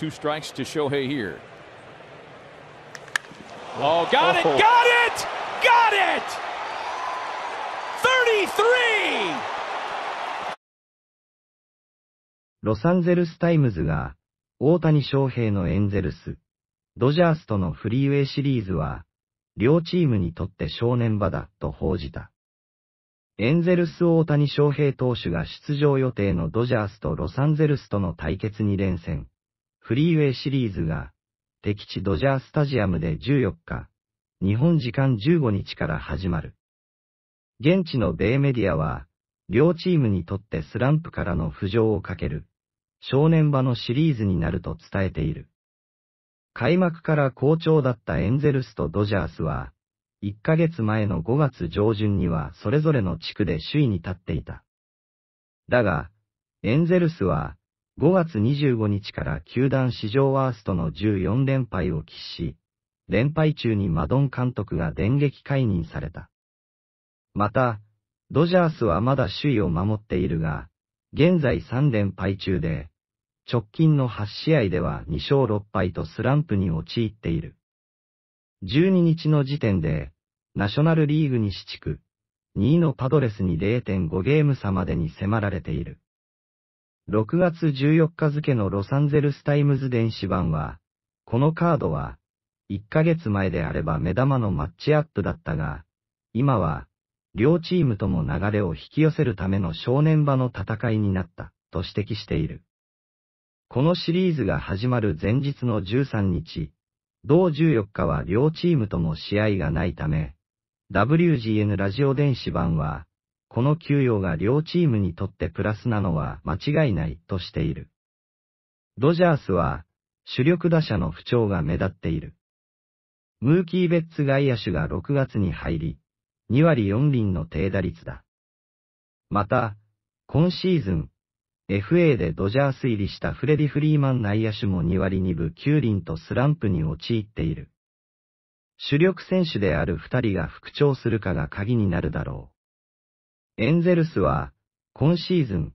Two strikes to Shohei here. Oh, got it, got it, got it! 33! ロサンゼルスタイムズが、大谷翔平のエンゼルス、ドジャースとのフリーウェイシリーズは、両チームにとって正念場だと報じた。エンゼルス大谷翔平投手が出場予定のドジャースとロサンゼルスとの対決に連戦。フリーウェイシリーズが、敵地ドジャースタジアムで14日、日本時間15日から始まる。現地の米メディアは、両チームにとってスランプからの浮上をかける、正念場のシリーズになると伝えている。開幕から好調だったエンゼルスとドジャースは、1ヶ月前の5月上旬にはそれぞれの地区で首位に立っていた。だが、エンゼルスは、5月25日から球団史上ワーストの14連敗を喫し、連敗中にマドン監督が電撃解任された。また、ドジャースはまだ首位を守っているが、現在3連敗中で、直近の8試合では2勝6敗とスランプに陥っている。12日の時点で、ナショナルリーグに四地区、2位のパドレスに0.5ゲーム差までに迫られている。6月14日付のロサンゼルスタイムズ電子版は、このカードは、1ヶ月前であれば目玉のマッチアップだったが、今は、両チームとも流れを引き寄せるための正念場の戦いになった、と指摘している。このシリーズが始まる前日の13日、同14日は両チームとも試合がないため、WGN ラジオ電子版は、この給与が両チームにとってプラスなのは間違いないとしている。ドジャースは、主力打者の不調が目立っている。ムーキー・ベッツ外野手が6月に入り、2割4輪の低打率だ。また、今シーズン、FA でドジャース入りしたフレディ・フリーマン内野手も2割2分9輪とスランプに陥っている。主力選手である2人が復調するかが鍵になるだろう。エンゼルスは、今シーズン、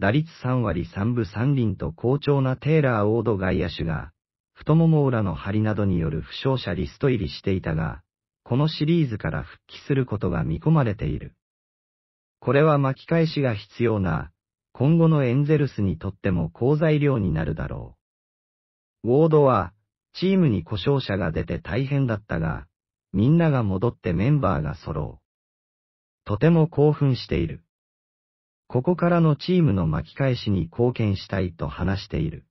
打率3割3分3厘と好調なテーラー・オード外野手が、太もも裏の張りなどによる負傷者リスト入りしていたが、このシリーズから復帰することが見込まれている。これは巻き返しが必要な、今後のエンゼルスにとっても好材料になるだろう。ウォードは、チームに故障者が出て大変だったが、みんなが戻ってメンバーが揃う。とても興奮している。ここからのチームの巻き返しに貢献したいと話している。